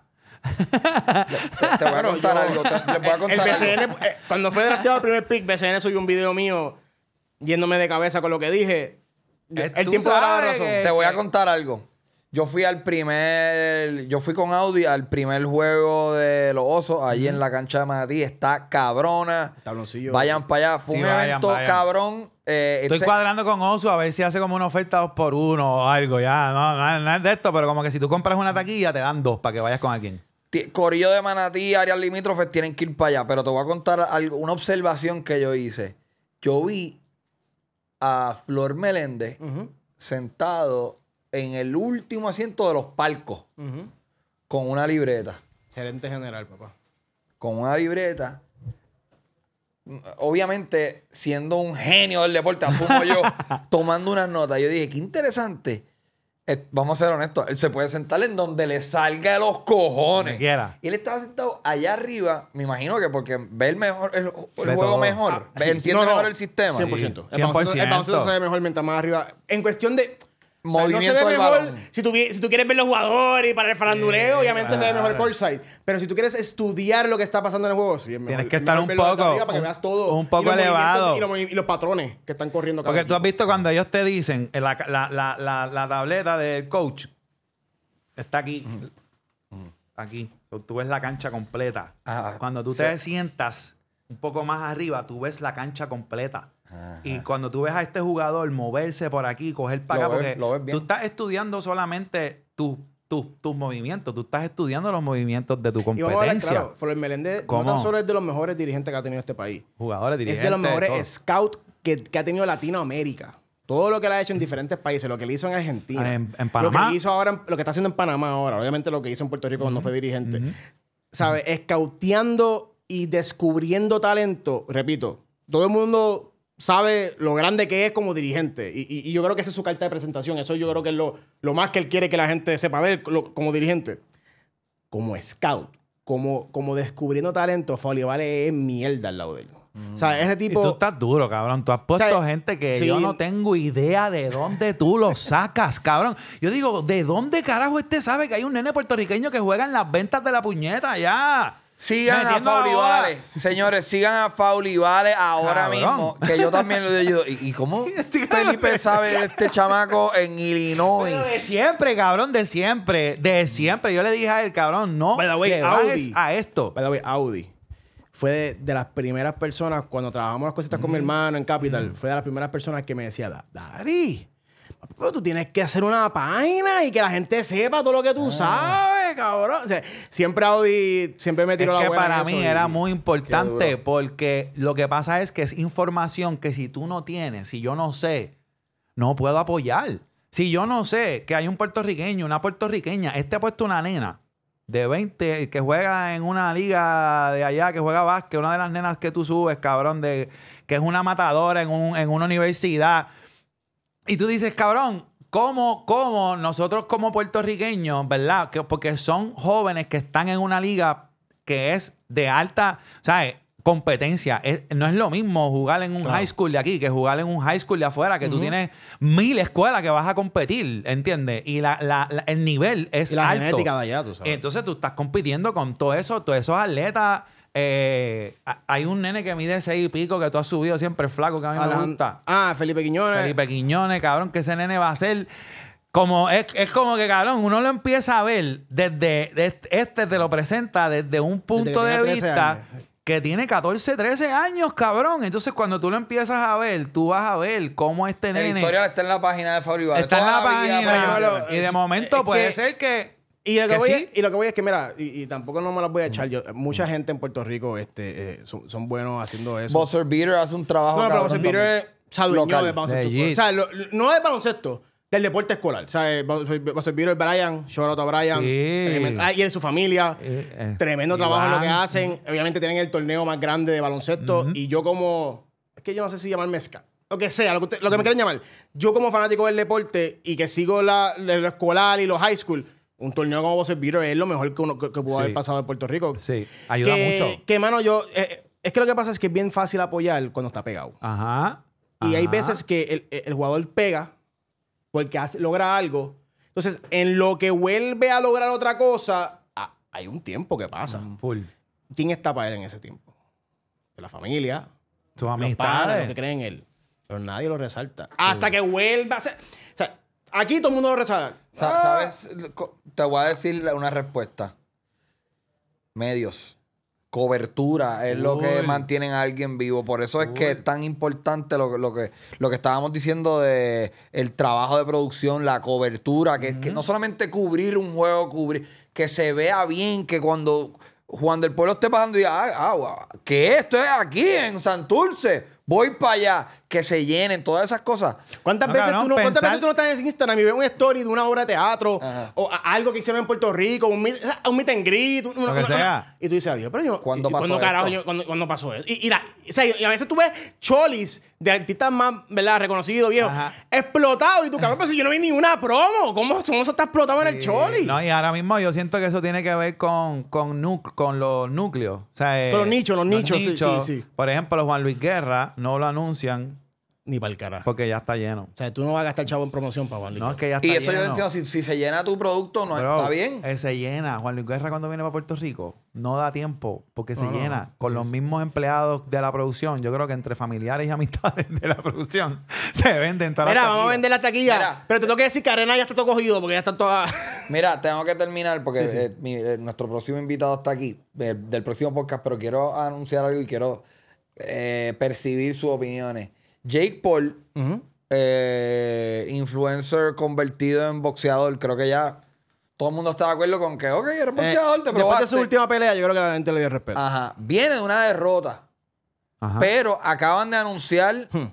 te, voy a contar algo. les voy a contar el algo. Eh, cuando fue drafteado el primer pick, BCN subió un video mío yéndome de cabeza con lo que dije. Eh, el tiempo de la razón. Te voy a contar algo. Yo fui al primer. Yo fui con Audi al primer juego de los osos, allí en la cancha de Manatí. Está cabrona. Vayan para allá. Fue un evento cabrón. Eh, Estoy cuadrando con Oso a ver si hace como una oferta dos por uno o algo. Ya, no, es de esto, pero como que si tú compras una taquilla, te dan dos para que vayas con alguien. Corillo de Manatí, áreas limítrofes, tienen que ir para allá. Pero te voy a contar una observación que yo hice. Yo vi a Flor Meléndez sentado en el último asiento de los palcos, con una libreta. Gerente general, papá. Con una libreta. Obviamente, siendo un genio del deporte, asumo yo, tomando unas notas. Yo dije, qué interesante. Eh, vamos a ser honestos, él se puede sentar en donde le salga los cojones. Y él estaba sentado allá arriba, me imagino que porque ve el mejor juego mejor, ah, entiende mejor el sistema. 100%. El baloncesto se ve mejor mientras más arriba. En cuestión de no se ve Si tú, quieres ver los jugadores y para el faranduleo, obviamente se ve mejor el courtside. Pero si tú quieres estudiar lo que está pasando en el juego, tienes que estar un poco, un, poco elevado. Y los, patrones que están corriendo. Cada Porque tú has visto cuando ellos te dicen la, la, tableta del coach está aquí. Aquí. Tú ves la cancha completa. Ah, cuando tú te sientas un poco más arriba, tú ves la cancha completa. Y cuando tú ves a este jugador moverse por aquí, coger para acá, porque tú estás estudiando solamente tus tus, movimientos. Tú estás estudiando los movimientos de tu competencia. Y claro, Flor Meléndez no tan solo es de los mejores dirigentes que ha tenido este país. Jugadores, dirigentes. Es de los mejores scout scouts que, que, ha tenido Latinoamérica. Todo lo que le ha hecho en diferentes países, lo que le hizo en Argentina. En, Panamá. Lo que, hizo ahora, lo que está haciendo en Panamá ahora. Obviamente lo que hizo en Puerto Rico cuando fue dirigente. sabe ¿Sabes? y descubriendo talento. Repito, todo el mundo sabe lo grande que es como dirigente. Y, yo creo que esa es su carta de presentación. Eso yo creo que es lo, lo más que él quiere que la gente sepa de él como dirigente. Como scout, como, como descubriendo talento, Olivares es mierda al lado de él. O sea, ese tipo. tú estás duro, cabrón. Tú has puesto gente que yo no tengo idea de dónde tú lo sacas, cabrón. Yo digo, ¿de dónde carajo este sabe que hay un nene puertorriqueño que juega en las ventas de la puñeta ya? Sigan a Fauli Señores, sigan a Fauli Vale ahora mismo. Que yo también lo doy ¿Y, y cómo Felipe sabe de este chamaco en Illinois? de siempre, cabrón, de siempre. De siempre. Yo le dije a él, cabrón, no. Que a esto. By the Audi. Fue de, las primeras personas, cuando trabajamos las cositas con mi hermano en Capital, fue de las primeras personas que me decía, Daddy, tú tienes que hacer una página y que la gente sepa todo lo que tú ah. sabes cabrón. siempre Audi siempre me tiró la que para mí era muy importante porque lo que pasa es que es información que si tú no tienes, si yo no sé, no puedo apoyar. Si yo no sé que hay un puertorriqueño, una puertorriqueña, este ha puesto una nena de 20 que juega en una liga de allá, que juega básquet, una de las nenas que tú subes, cabrón, de, que es una matadora en, en una universidad. Y tú dices, cabrón, ¿Cómo, cómo nosotros como puertorriqueños, ¿verdad? porque son jóvenes que están en una liga que es de alta, ¿sabes? Eh, competencia. no es lo mismo jugar en un high school de aquí que jugar en un high school de afuera, que tú tienes mil escuelas que vas a competir, ¿entiendes? Y la, el nivel es la alto. genética de allá, tú sabes. Entonces tú estás compitiendo con todo eso, todos esos atletas eh, hay un nene que mide seis y pico que tú has subido siempre flaco que a mí me gusta. Ah, Felipe Quiñones. Felipe Quiñones, cabrón, que ese nene va a ser. Como es, como que, cabrón, uno lo empieza a ver desde. este, este te lo presenta desde un punto de vista que tiene 14, 13 años, cabrón. Entonces, cuando tú lo empiezas a ver, tú vas a ver cómo este nene. El historial está en la página de Fabri Está en la, página. y de momento puede ser que y lo que, voy, a y es que, mira, y, tampoco no me las voy a echar. Yo, mucha gente en Puerto Rico este, eh, son, buenos haciendo eso. Buster Beater hace un trabajo. No, pero Beater se adueñó de baloncesto. O sea, no es baloncesto, del deporte escolar. O sea, eh, Beater, Brian, shout Brian. Ah, y es su familia. Eh, tremendo trabajo lo que hacen. Obviamente tienen el torneo más grande de baloncesto. Y yo, como. Es que yo no sé si llamar mezcla lo que sea, lo que, me quieren llamar. Yo como fanático del deporte y que sigo la, escolar y los high school, un torneo como Buzzer Beater es lo mejor que, uno, que, pudo haber pasado en Puerto Rico. Sí, ayuda mucho. Que, mano, yo... Eh, es que lo que pasa es que es bien fácil apoyar cuando está pegado. Ajá. Y hay veces que el, jugador pega porque hace, logra algo. Entonces, en lo que vuelve a lograr otra cosa, ah, hay un tiempo que pasa. Mm, full. ¿Quién está para él en ese tiempo? La familia, sus amistades, los, padres, que creen en él. Pero nadie lo resalta. Hasta que vuelva a ser. O sea, Aquí todo el mundo va ah. ¿Sabes? Te voy a decir una respuesta. Medios. Cobertura es lo que mantienen a alguien vivo. Por eso es que es tan importante lo, que- lo que, lo que estábamos diciendo de el trabajo de producción, la cobertura, que, que no solamente cubrir un juego, cubrir, que se vea bien, que cuando Juan del Pueblo esté pasando y diga, ah, ah, que esto es aquí en Santurce voy para allá, que se llenen, todas esas cosas. ¿Cuántas, veces, tú no, tú no estás en Instagram y ves un story de una obra de teatro o algo que hicieron en Puerto Rico, un meet, un meet and greet, una, y tú dices, adiós, pero yo, ¿cuándo, pasó, carajo, cuando pasó eso? Y, a veces tú ves cholis de artistas más, ¿verdad?, reconocidos, viejos, explotados, y tú, cabrón, pero si yo no vi ni una promo, ¿cómo, cómo eso está explotado en el choli? No, y ahora mismo yo siento que eso tiene que ver con, con, con los núcleos. con los eh, nichos, los, nichos, sí, sí. Por ejemplo, Juan Luis Guerra no lo anuncian. Ni para el carajo. Porque ya está lleno. O sea, tú no vas a gastar chavo en promoción para Juan Luis No, es que ya está lleno. Y eso yo entiendo, si, si se llena tu producto, no está bien. Eh, se llena. Juan Luis Guerra cuando viene para Puerto Rico no da tiempo porque se llena con los mismos empleados de la producción. Yo creo que entre familiares y amistades de la producción se venden todas Mira, vamos a vender la taquilla. Pero te tengo que decir que Arena ya está todo cogido porque ya está toda. Mira, tengo que terminar porque eh, eh, nuestro próximo invitado está aquí, del próximo podcast, pero quiero anunciar algo y quiero eh, percibir sus opiniones. Jake Paul, eh, influencer convertido en boxeador, creo que ya todo el mundo está de acuerdo con que, ok, eres eh, boxeador, Después de su última pelea, yo creo que la gente le dio respeto. Ajá. Viene de una derrota. Pero acaban de anunciar hmm.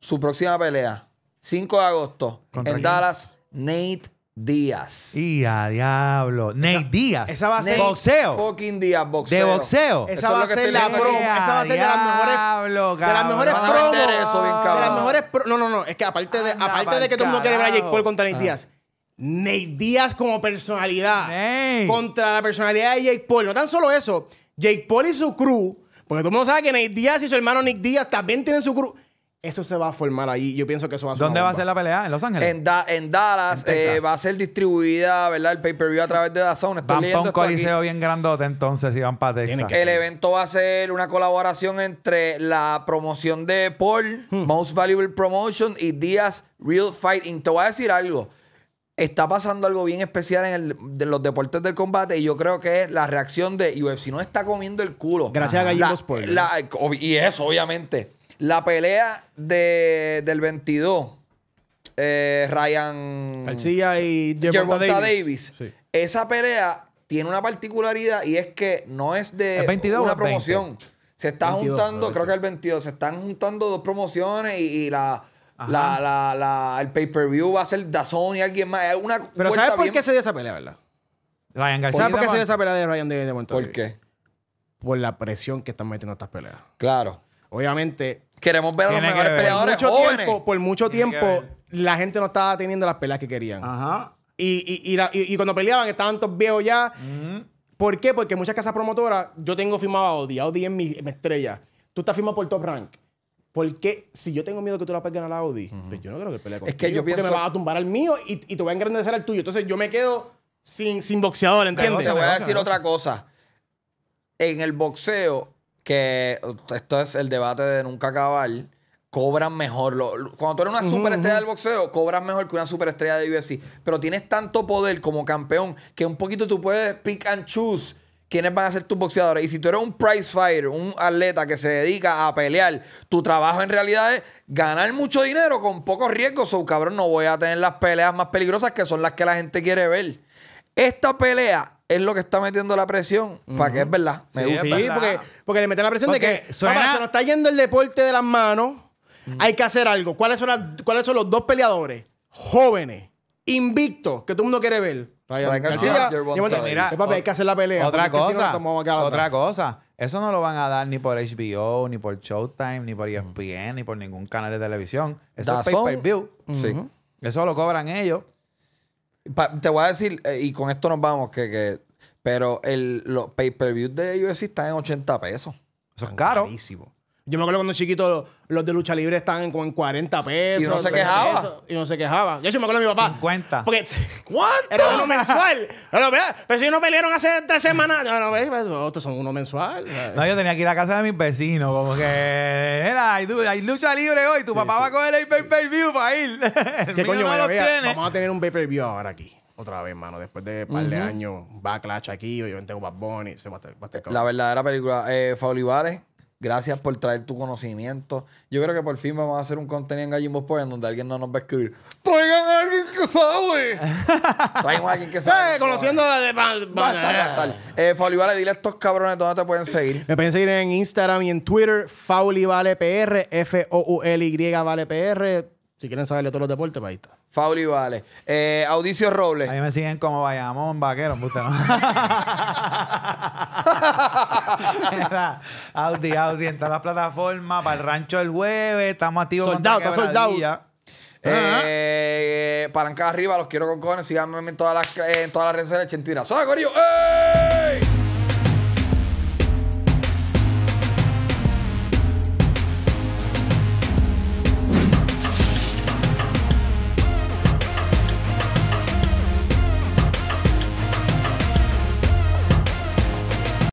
su próxima pelea. 5 de agosto. en Dallas, Nate Díaz. Y a diablo. Nate Díaz. Esa Boxeo. Fucking Díaz, boxeo. De boxeo. Esa, va, a ser la esa va a ser de las mejores. de las mejores promos. de las mejores pro, No, no, no. Es que aparte de, de que todo el mundo quiere ver a Jake Paul contra Nate Díaz. Nate Díaz como personalidad. Contra la personalidad de Jake Paul. No tan solo eso. Jake Paul y su crew. Porque todo el mundo sabe que Nate Díaz y su hermano Nick Díaz también tienen su crew. Eso se va a formar ahí. Yo pienso que eso va a ser. ¿Dónde va a ser la pelea? ¿En Los Ángeles? En, Dallas eh, va a ser distribuida, ¿verdad? El pay-per-view a través de DAZN. Estoy Van un coliseo bien grandote entonces y van para El evento va a ser una colaboración entre la promoción de Paul, hmm. Most Valuable Promotion, y Díaz Real Fighting. Te voy a decir algo. Está pasando algo bien especial en el- de los deportes del combate y yo creo que es la reacción de si No está comiendo el culo. Gracias a Gallegos Y eso, obviamente. La pelea de, del 22, eh, Ryan García y Gervonta Davis. Esa pelea tiene una particularidad y es que no es de una promoción. Se está juntando, creo que el 22, se están juntando dos promociones y, la, la, la, el pay-per-view va a ser Dazón y alguien más. Una Pero ¿sabes por qué se dio esa pelea, verdad? Ryan García. ¿Sabes por qué se dio esa pelea de Ryan de, de ¿Por qué? Por la presión que están metiendo estas peleas. Claro. Obviamente, Queremos ver a los mejores peleadores mucho tiempo, por mucho tiempo, la gente no estaba teniendo las peleas que querían. Ajá. Y, cuando peleaban, estaban todos viejos ya. ¿Por qué? Porque muchas casas promotoras, yo tengo firmado a Audi, Audi es mi, estrella. Tú estás firmado por Top Rank. ¿Por qué? Si yo tengo miedo que tú la peguen a la Audi, pues yo no creo que pelee Es que yo porque me vas a tumbar al mío y, y te voy a engrandecer al tuyo. Entonces yo me quedo sin, sin boxeador, ¿entiendes? ¿entiendes? te voy a decir otra cosa. En el boxeo, que esto es el debate de nunca acabar, cobran mejor. cuando tú eres una superestrella del boxeo, cobras mejor que una superestrella de UFC. Pero tienes tanto poder como campeón que un poquito tú puedes pick and choose quiénes van a ser tus boxeadores. Y si tú eres un prize fighter, un atleta que se dedica a pelear, tu trabajo en realidad es ganar mucho dinero con pocos riesgos. O cabrón, no voy a tener las peleas más peligrosas que son las que la gente quiere ver. Esta pelea es lo que está metiendo la presión para que es verdad. Me gusta. Porque, le meten la presión de que se nos está yendo el deporte de las manos. Mm. Hay que hacer algo. ¿Cuáles son, ¿Cuáles son los dos peleadores jóvenes, invictos, que todo el mundo quiere ver? Ryan mira, hay que hacer la pelea. Otra cosa, otra, cosa. Eso no lo van a dar ni por HBO, ni por Showtime, ni por mm. ESPN, ni por ningún canal de televisión. Eso es pay-per-view. Sí. Eso lo cobran ellos te voy a decir, eh, y con esto nos vamos, que, pero el, los pay-per-views de UFC están en 80 pesos. Eso es caro. Carísimo. Yo me acuerdo cuando chiquito los de lucha libre estaban como en 40 pesos. Y no se quejaba. y no se quejaba. Yo sí me acuerdo de mi papá. 50. Porque, ¿Cuánto? Era uno mensual. pero si no pelearon hace tres semanas. No, no, ¿ves? Otros son uno mensual. No, yo tenía que ir a casa de mis vecinos. Como que, era, hay, hay lucha libre hoy. Tu papá va a coger el pay-per-view para ir. ¿Qué coño? No vaya, vamos a tener un pay-per-view ahora aquí otra vez, mano. Después de un par de años va años, Backlash aquí, obviamente Bad Bunny. Se va La verdadera película. Eh, Faulibales, Gracias por traer tu conocimiento. Yo creo que por fin vamos a hacer un contenido en Gallimbo Sport en donde alguien no nos va a escribir. ¡Traigan a alguien que sabe! Traigan a alguien que sabe. Eh, conociendo de... de Basta, Eh, Fauli Vale, dile a estos cabrones dónde te pueden seguir. Me pueden seguir en Instagram y en Twitter. Fauli Vale PR, F-O-U-L-Y Vale PR. Si quieren saber de todos los deportes, pues ahí está. Fauli Vale. Eh, Audicio Robles. Ahí me siguen como vayamos vaquero. Usted no. Audi, Audi en todas las plataformas. Para el rancho del jueves. Estamos activos. Soldado, está soldado. Eh, ah, ah. eh, palanca arriba, los quiero con cojones. Síganme en todas las, en todas las redes sociales. Chentira. ¡Soy, Corillo! ¡Ey!